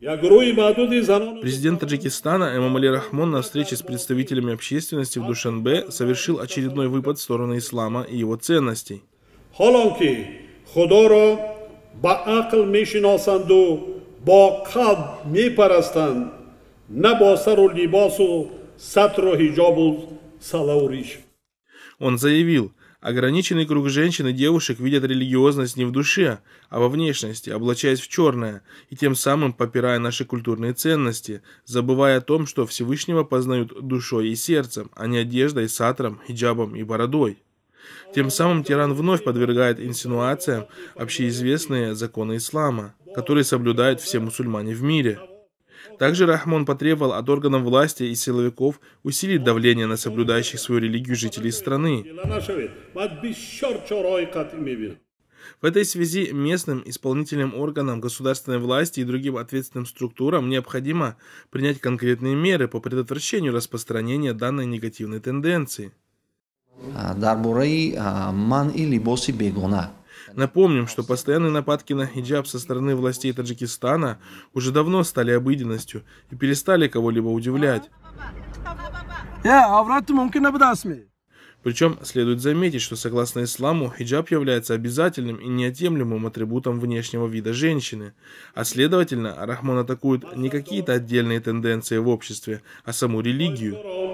Президент Таджикистана Эмамали Рахмон на встрече с представителями общественности в Душанбе совершил очередной выпад в сторону ислама и его ценностей. با سر و он заявил, ограниченный круг женщин и девушек видят религиозность не в душе, а во внешности, облачаясь в черное, и тем самым попирая наши культурные ценности, забывая о том, что Всевышнего познают душой и сердцем, а не одеждой, сатром, хиджабом и бородой. Тем самым тиран вновь подвергает инсинуациям общеизвестные законы ислама, которые соблюдают все мусульмане в мире – также Рахмон потребовал от органов власти и силовиков усилить давление на соблюдающих свою религию жителей страны. В этой связи местным исполнительным органам государственной власти и другим ответственным структурам необходимо принять конкретные меры по предотвращению распространения данной негативной тенденции. Дарбурей а, ман или боси бегона. Напомним, что постоянные нападки на хиджаб со стороны властей Таджикистана уже давно стали обыденностью и перестали кого-либо удивлять. Причем следует заметить, что согласно исламу, хиджаб является обязательным и неотъемлемым атрибутом внешнего вида женщины, а следовательно, Рахмон атакует не какие-то отдельные тенденции в обществе, а саму религию.